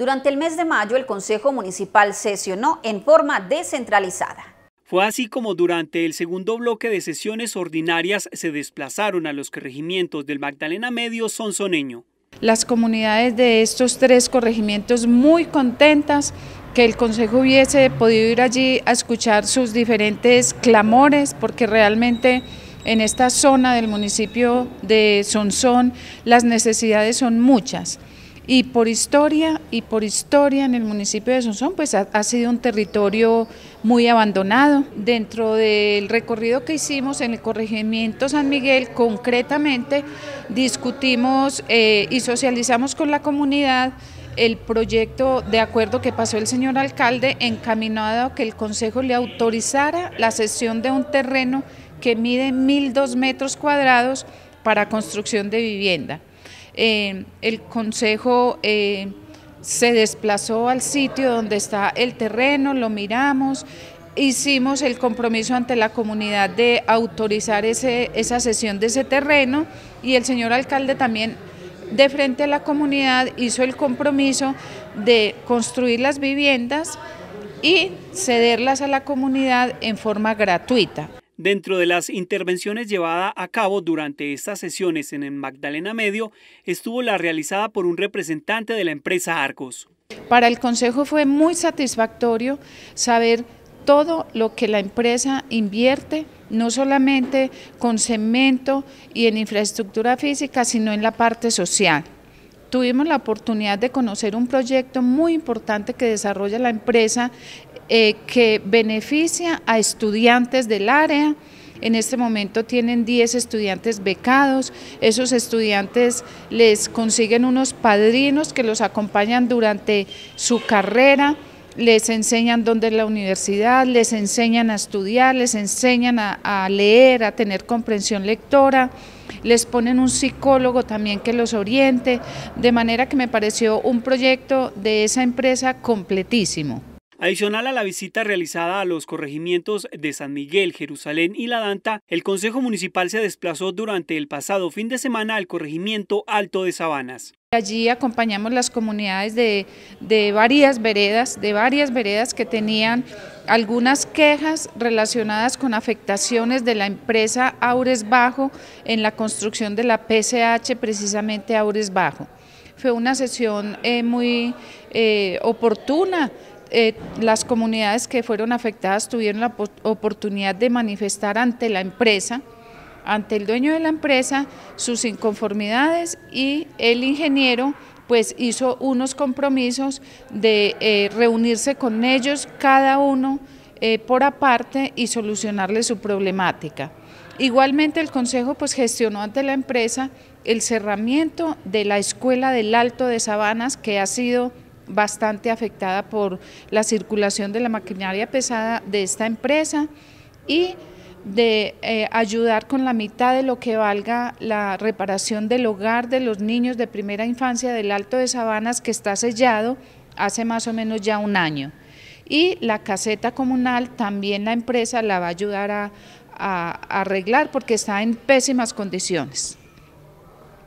Durante el mes de mayo, el Consejo Municipal sesionó en forma descentralizada. Fue así como durante el segundo bloque de sesiones ordinarias se desplazaron a los corregimientos del Magdalena Medio Sonsoneño. Las comunidades de estos tres corregimientos muy contentas que el Consejo hubiese podido ir allí a escuchar sus diferentes clamores, porque realmente en esta zona del municipio de Sonsón las necesidades son muchas. Y por historia, y por historia en el municipio de Sonsón, pues ha, sido un territorio muy abandonado. Dentro del recorrido que hicimos en el corregimiento San Miguel, concretamente discutimos eh, y socializamos con la comunidad el proyecto de acuerdo que pasó el señor alcalde encaminado a que el Consejo le autorizara la cesión de un terreno que mide 1.002 metros cuadrados para construcción de vivienda. Eh, el Consejo eh, se desplazó al sitio donde está el terreno, lo miramos, hicimos el compromiso ante la comunidad de autorizar esa sesión de ese terreno y el señor alcalde también de frente a la comunidad hizo el compromiso de construir las viviendas y cederlas a la comunidad en forma gratuita. Dentro de las intervenciones llevadas a cabo durante estas sesiones en el Magdalena Medio estuvo la realizada por un representante de la empresa Arcos. Para el Consejo fue muy satisfactorio saber todo lo que la empresa invierte, no solamente con cemento y en infraestructura física, sino en la parte social. Tuvimos la oportunidad de conocer un proyecto muy importante que desarrolla la empresa eh, que beneficia a estudiantes del área. En este momento tienen 10 estudiantes becados, esos estudiantes les consiguen unos padrinos que los acompañan durante su carrera, les enseñan dónde es la universidad, les enseñan a estudiar, les enseñan a leer, a tener comprensión lectora, les ponen un psicólogo también que los oriente, de manera que me pareció un proyecto de esa empresa completísimo. Adicional a la visita realizada a los corregimientos de San Miguel, Jerusalén y La Danta, el Consejo Municipal se desplazó durante el pasado fin de semana al corregimiento Alto de Sabanas. Allí acompañamos las comunidades de, varias veredas, de varias veredas que tenían algunas quejas relacionadas con afectaciones de la empresa Aures Bajo en la construcción de la PCH, precisamente Aures Bajo. Fue una sesión eh, muy eh, oportuna eh, las comunidades que fueron afectadas tuvieron la oportunidad de manifestar ante la empresa, ante el dueño de la empresa, sus inconformidades y el ingeniero pues hizo unos compromisos de eh, reunirse con ellos cada uno eh, por aparte y solucionarle su problemática. Igualmente el Consejo pues gestionó ante la empresa el cerramiento de la Escuela del Alto de Sabanas que ha sido bastante afectada por la circulación de la maquinaria pesada de esta empresa y de eh, ayudar con la mitad de lo que valga la reparación del hogar de los niños de primera infancia del Alto de Sabanas que está sellado hace más o menos ya un año. Y la caseta comunal también la empresa la va a ayudar a arreglar porque está en pésimas condiciones.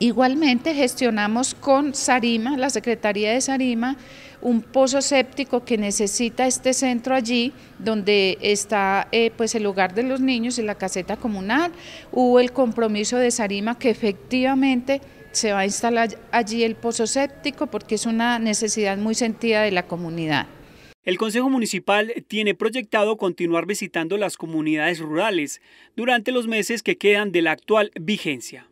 Igualmente gestionamos con Sarima, la Secretaría de Sarima, un pozo séptico que necesita este centro allí, donde está eh, pues el hogar de los niños y la caseta comunal. Hubo el compromiso de Sarima que efectivamente se va a instalar allí el pozo séptico porque es una necesidad muy sentida de la comunidad. El Consejo Municipal tiene proyectado continuar visitando las comunidades rurales durante los meses que quedan de la actual vigencia.